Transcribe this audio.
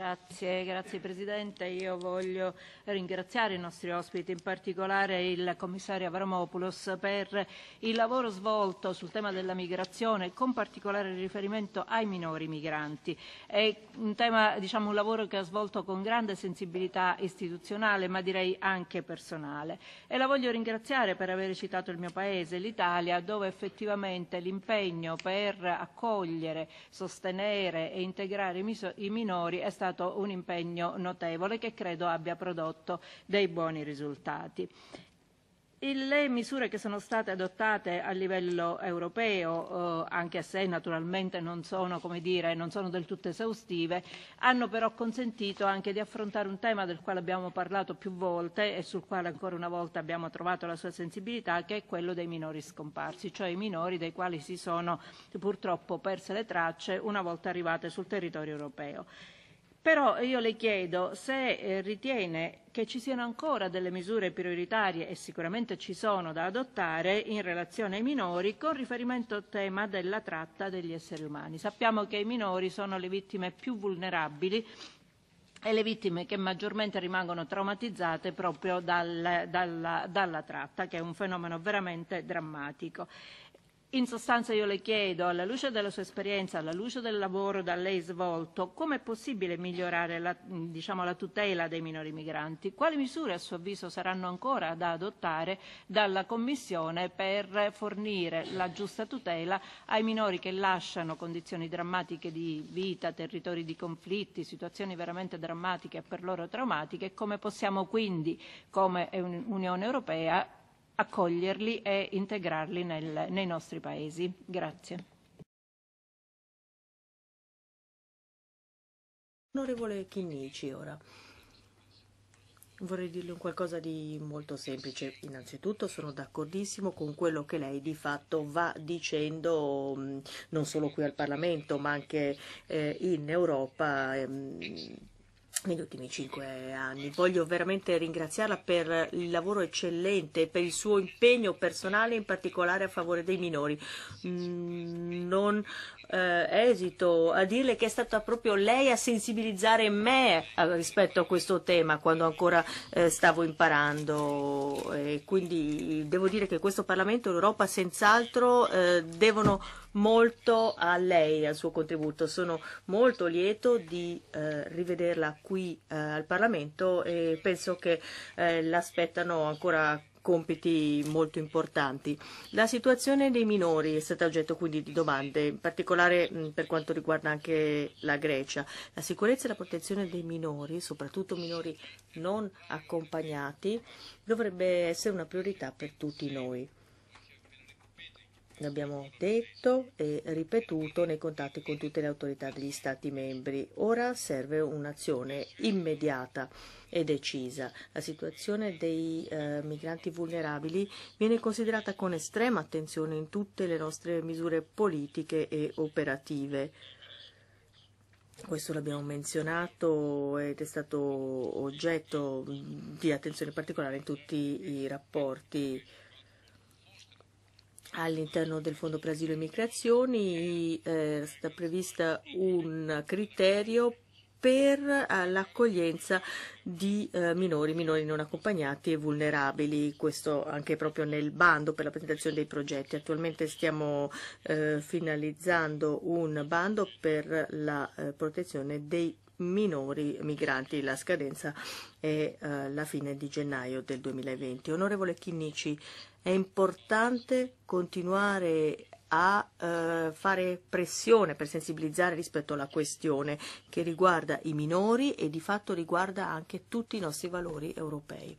Grazie, grazie Presidente. Io voglio ringraziare i nostri ospiti, in particolare il commissario Avramopoulos per il lavoro svolto sul tema della migrazione, con particolare riferimento ai minori migranti. È un, tema, diciamo, un lavoro che ha svolto con grande sensibilità istituzionale, ma direi anche personale. E la voglio ringraziare per aver citato il mio Paese, l'Italia, dove effettivamente l'impegno per accogliere, sostenere e integrare i minori è stato stato un impegno notevole che credo abbia prodotto dei buoni risultati. le misure che sono state adottate a livello europeo, eh, anche se naturalmente non sono, dire, non sono del tutto esaustive, hanno però consentito anche di affrontare un tema del quale abbiamo parlato più volte e sul quale ancora una volta abbiamo trovato la sua sensibilità, che è quello dei minori scomparsi, cioè i minori dei quali si sono purtroppo perse le tracce una volta arrivate sul territorio europeo. Però io le chiedo se eh, ritiene che ci siano ancora delle misure prioritarie, e sicuramente ci sono, da adottare in relazione ai minori con riferimento al tema della tratta degli esseri umani. Sappiamo che i minori sono le vittime più vulnerabili e le vittime che maggiormente rimangono traumatizzate proprio dal, dalla, dalla tratta, che è un fenomeno veramente drammatico. In sostanza io le chiedo, alla luce della sua esperienza, alla luce del lavoro da lei svolto, come è possibile migliorare la, diciamo, la, tutela dei minori migranti? Quali misure a suo avviso saranno ancora da adottare dalla Commissione per fornire la giusta tutela ai minori che lasciano condizioni drammatiche di vita, territori di conflitti, situazioni veramente drammatiche e per loro traumatiche? Come possiamo quindi, come Unione Europea, accoglierli e integrarli nel, nei nostri paesi. Grazie. Onorevole Chinnici ora. Vorrei dirle un qualcosa di molto semplice. Innanzitutto sono d'accordissimo con quello che lei di fatto va dicendo mm, non solo qui al Parlamento ma anche eh, in Europa. Eh, negli ultimi cinque anni. Voglio veramente ringraziarla per il lavoro eccellente, e per il suo impegno personale, in particolare a favore dei minori. Mm, non eh, esito a dirle che è stata proprio lei a sensibilizzare me eh, rispetto a questo tema quando ancora eh, stavo imparando. E quindi devo dire che questo Parlamento e l'Europa senz'altro eh, devono molto a lei, e al suo contributo. Sono molto lieto di eh, rivederla qui eh, al Parlamento e penso che eh, l'aspettano ancora compiti molto importanti. La situazione dei minori è stata oggetto quindi di domande, in particolare mm, per quanto riguarda anche la Grecia. La sicurezza e la protezione dei minori, soprattutto minori non accompagnati, dovrebbe essere una priorità per tutti noi l'abbiamo detto e ripetuto nei contatti con tutte le autorità degli Stati membri. Ora serve un'azione immediata e decisa. La situazione dei eh, migranti vulnerabili viene considerata con estrema attenzione in tutte le nostre misure politiche e operative. Questo l'abbiamo menzionato ed è stato oggetto di attenzione particolare in tutti i rapporti All'interno del Fondo Brasile e Migrazioni è eh, stato previsto un criterio per eh, l'accoglienza di eh, minori, minori non accompagnati e vulnerabili, questo anche proprio nel bando per la presentazione dei progetti. Attualmente stiamo eh, finalizzando un bando per la eh, protezione dei minori migranti. La scadenza è eh, la fine di gennaio del 2020. Onorevole Chinnici, è importante continuare a eh, fare pressione per sensibilizzare rispetto alla questione che riguarda i minori e di fatto riguarda anche tutti i nostri valori europei.